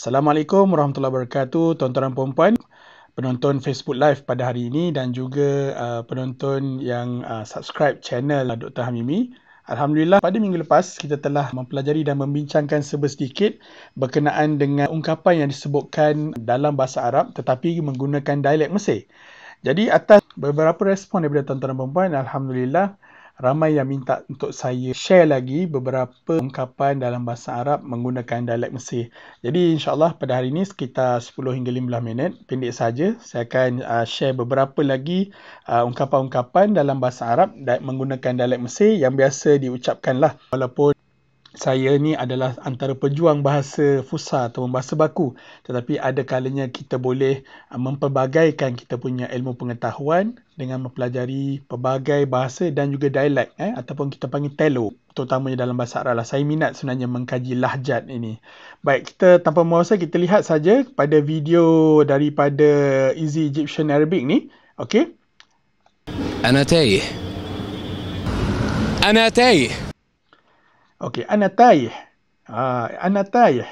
Assalamualaikum warahmatullahi wabarakatuh tuan-tuan dan puan penonton Facebook Live pada hari ini dan juga uh, penonton yang uh, subscribe channel Dr. Hamimi. Alhamdulillah pada minggu lepas kita telah mempelajari dan membincangkan sebesedikit berkenaan dengan ungkapan yang disebutkan dalam bahasa Arab tetapi menggunakan dialek Mesir. Jadi atas beberapa respon daripada tuan-tuan dan puan Alhamdulillah ramai yang minta untuk saya share lagi beberapa ungkapan dalam bahasa Arab menggunakan dialek Mesir. Jadi insyaAllah pada hari ini sekitar 10 hingga 15 minit, pendek saja, saya akan uh, share beberapa lagi uh, ungkapan-ungkapan dalam bahasa Arab menggunakan dialek Mesir yang biasa diucapkanlah walaupun saya ni adalah antara pejuang bahasa fusa atau bahasa baku tetapi ada kalanya kita boleh uh, memperbagaikan kita punya ilmu pengetahuan dengan mempelajari pelbagai bahasa dan juga dialek eh ataupun kita panggil telo terutamanya dalam bahasa Arab lah. Saya minat sebenarnya mengkaji lahjat ini. Baik, kita tanpa memuasa kita lihat saja pada video daripada Easy Egyptian Arabic ni. okay? Ana tay. Ana tay. Okey, ana tayih. Uh, ah, ana tayih.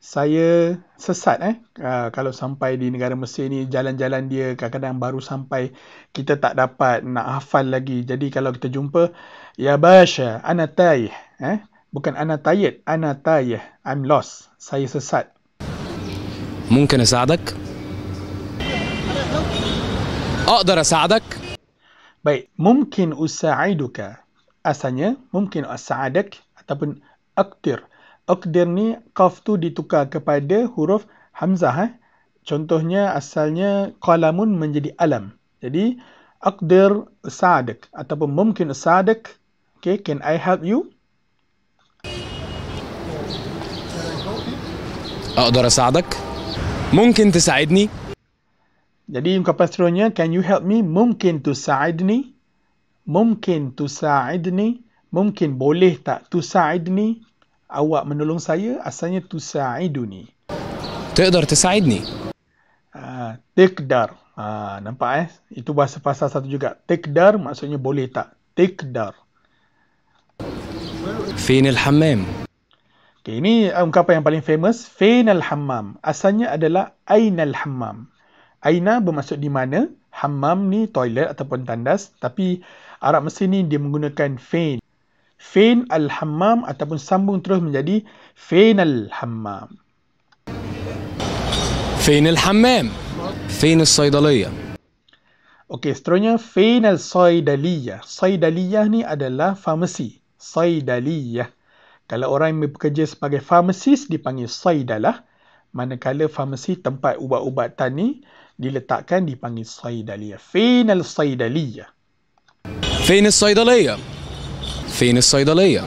Saya sesat eh. Uh, kalau sampai di negara Mesir ni, jalan-jalan dia kadang-kadang baru sampai, kita tak dapat nak hafal lagi. Jadi kalau kita jumpa, Ya Basha, ana tayih. Eh? Bukan ana tayid, ana tayih. I'm lost. Saya sesat. Mungkin asadak? Aqdar asadak? Baik, mungkin usaiduka. Asalnya, mungkin asadak ataupun akdir. Akdir ni qaf tu ditukar kepada huruf hamzah. Eh? Contohnya asalnya qalamun menjadi alam. Jadi akdir saadak ataupun mungkin saadak. Okay, can I help you? Aqdar saadak? Mungkin tersaidni. Jadi ungkapan seterusnya, can you help me? Mungkin tu sa'idni. Mungkin tu sa'idni mungkin boleh tak tu tusaidni awak menolong saya asalnya tu tusaiduni تقدر تساعدني تقدر nampak eh itu bahasa pasal satu juga تقدر maksudnya boleh tak تقدر فين الحمام okay, ini ungkapan yang paling famous al الحمام asalnya adalah al الحمام Aina bermaksud di mana? Hammam ni toilet ataupun tandas. Tapi Arab Mesir ni dia menggunakan fain. Fain al-Hammam ataupun sambung terus menjadi Fain al-Hammam. Fain al-Hammam. Fain al-Saidaliyah. Okey, seterusnya Fain al-Saidaliyah. Saidaliyah ni adalah farmasi. Saidaliyah. Kalau orang yang bekerja sebagai farmasis dipanggil saydalah. Manakala farmasi tempat ubat ubat tani diletakkan dipanggil Saidaliyah. Fain al-Saidaliyah. Fain al-Saidaliyah. فين الصيدلية؟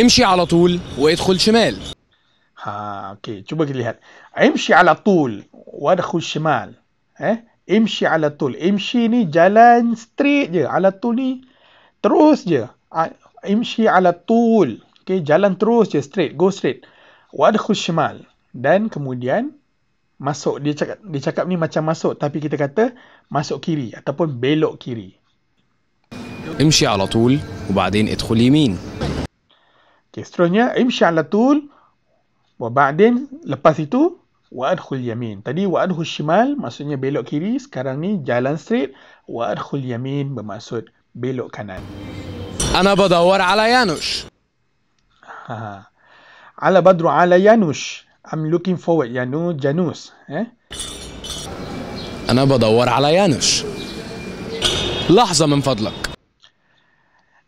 امشي على طول وادخل شمال ها اوكي شو بقول امشي على طول وادخل شمال ايه امشي على طول امشي ني جالان ستريت جي على طول ني تروس جي امشي على طول اوكي جالان تروس جي ستريت جو ستريت وادخل شمال دان kemudian masuk dia cakap dia cakap ni macam masuk tapi kita kata masuk kiri ataupun belok kiri امشي على طول وبعدين ادخل يمين كيسترونيا امشي على طول وبعدين لباسيتو وادخل يمين تدي وادخل شمال maksudnya belok kiri sekarang ni jalan وادخل يمين بمقصود belok kanan انا بدور على يانوش على بدر على يانوش I'm looking forward يانو جانوس eh? انا بدور على يانوش لحظة من فضلك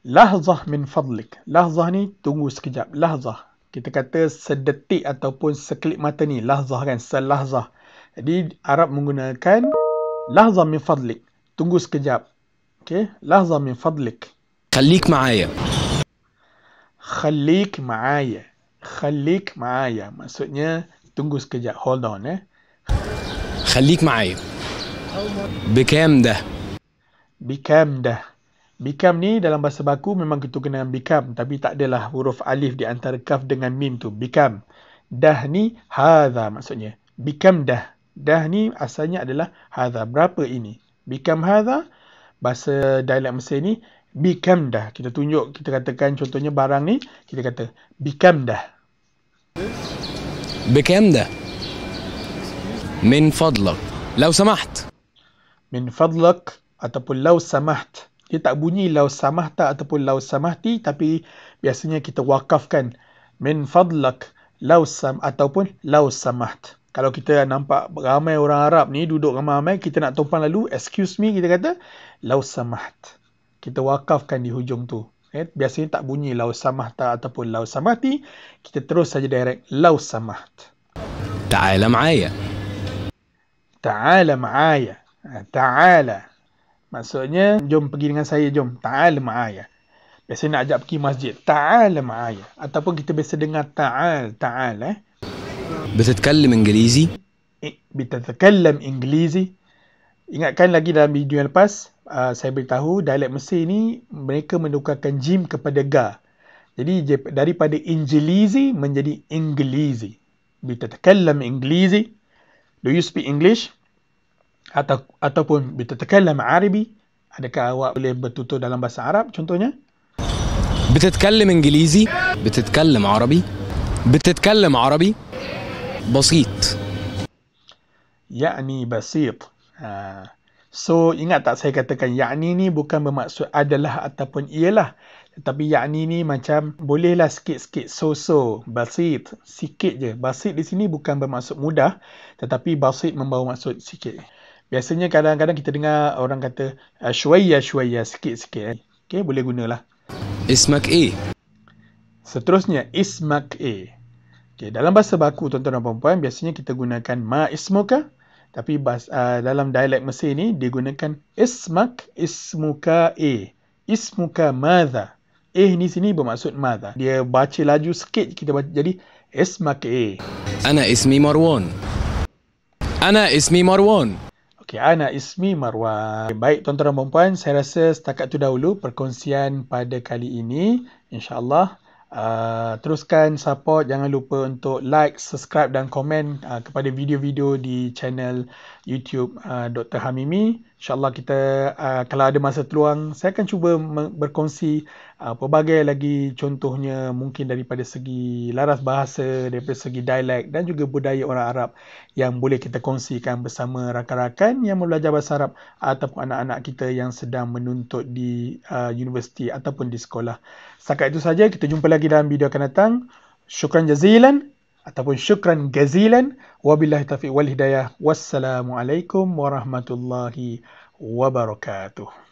Lahzah min fadlik. Lahzah ni tunggu sekejap. Lahzah. Kita kata sedetik ataupun sekelip mata ni. Lahzah kan? Selahzah. Jadi Arab menggunakan lahzah min fadlik. Tunggu sekejap. Okay. Lahzah min fadlik. Khalik ma'aya. Khalik ma'aya. Khalik ma'aya. Maksudnya tunggu sekejap. Hold on eh. Khalik ma'aya. Bikam dah. Bikam dah. Bikam ni dalam bahasa baku memang kita kenal bikam. Tapi tak adalah huruf alif di antara kaf dengan mim tu. Bikam. Dah ni hadha maksudnya. Bikam dah. Dah ni asalnya adalah hadha. Berapa ini? Bikam hadha. Bahasa dialek Mesir ni. Bikam dah. Kita tunjuk. Kita katakan contohnya barang ni. Kita kata. Bikam dah. Bikam dah. Min fadlak. Lau samaht. Min fadlak. Ataupun lau samaht dia tak bunyi lau samahta ataupun lau samahti tapi biasanya kita wakafkan min fadlak lau sam ataupun lau samaht. Kalau kita nampak ramai orang Arab ni duduk ramai-ramai kita nak tumpang lalu excuse me kita kata lau samaht. Kita wakafkan di hujung tu. Eh, biasanya tak bunyi lau samahta ataupun lau samahti kita terus saja direct lau samaht. Ta'ala ma'aya. Ta'ala ma'aya. Ta'ala. Maksudnya, jom pergi dengan saya, jom. Ta'ala ma'ayah. Biasa nak ajak pergi masjid. Ta'ala ma'ayah. Ataupun kita biasa dengar ta'al, ta'al eh. Bertatakalam Inggerizi. Bertatakalam Inggerizi. Ingatkan lagi dalam video yang lepas, uh, saya beritahu dialek Mesir ni, mereka menukarkan jim kepada ga. Jadi, daripada Inggerizi menjadi Inggerizi. Bertatakalam Inggerizi. Do you speak English? Ata, ataupun bila terkelam Arabi, adakah awak boleh bertutur dalam bahasa Arab contohnya? بتتكلم انجليزي بتتكلم عربي بتتكلم عربي بسيط يعني بسيط so ingat tak saya katakan yani ni bukan bermaksud adalah ataupun ialah tetapi yani ni macam bolehlah sikit-sikit so-so basit sikit je basit di sini bukan bermaksud mudah tetapi basit membawa maksud sikit Biasanya kadang-kadang kita dengar orang kata ah, syuaya syuaya sikit-sikit. Eh. okay boleh gunalah. Ismak A. Seterusnya, Ismak A. Okay dalam bahasa baku tuan-tuan dan puan biasanya kita gunakan ma ismuka. Tapi bas, uh, dalam dialek Mesir ni, dia gunakan ismak ismuka A. Ismuka madha. eh ni sini bermaksud madha. Dia baca laju sikit, kita baca, jadi ismak A. Ana ismi Marwan. Ana ismi Marwan. Okey, Ana Ismi Marwah. Okay, baik, tuan-tuan dan puan-puan, saya rasa setakat tu dahulu perkongsian pada kali ini. InsyaAllah, Uh, teruskan support jangan lupa untuk like, subscribe dan komen uh, kepada video-video di channel YouTube uh, ah, Dr Hamimi. InsyaAllah kita uh, kalau ada masa terluang, saya akan cuba berkongsi uh, pelbagai lagi contohnya mungkin daripada segi laras bahasa, daripada segi dialek dan juga budaya orang Arab yang boleh kita kongsikan bersama rakan-rakan yang belajar bahasa Arab ataupun anak-anak kita yang sedang menuntut di uh, universiti ataupun di sekolah. Setakat itu saja, kita jumpa lagi dalam video akan datang. Syukran jazilan ataupun syukran gazilan wabillahi taufiq wal hidayah wassalamu alaikum warahmatullahi wabarakatuh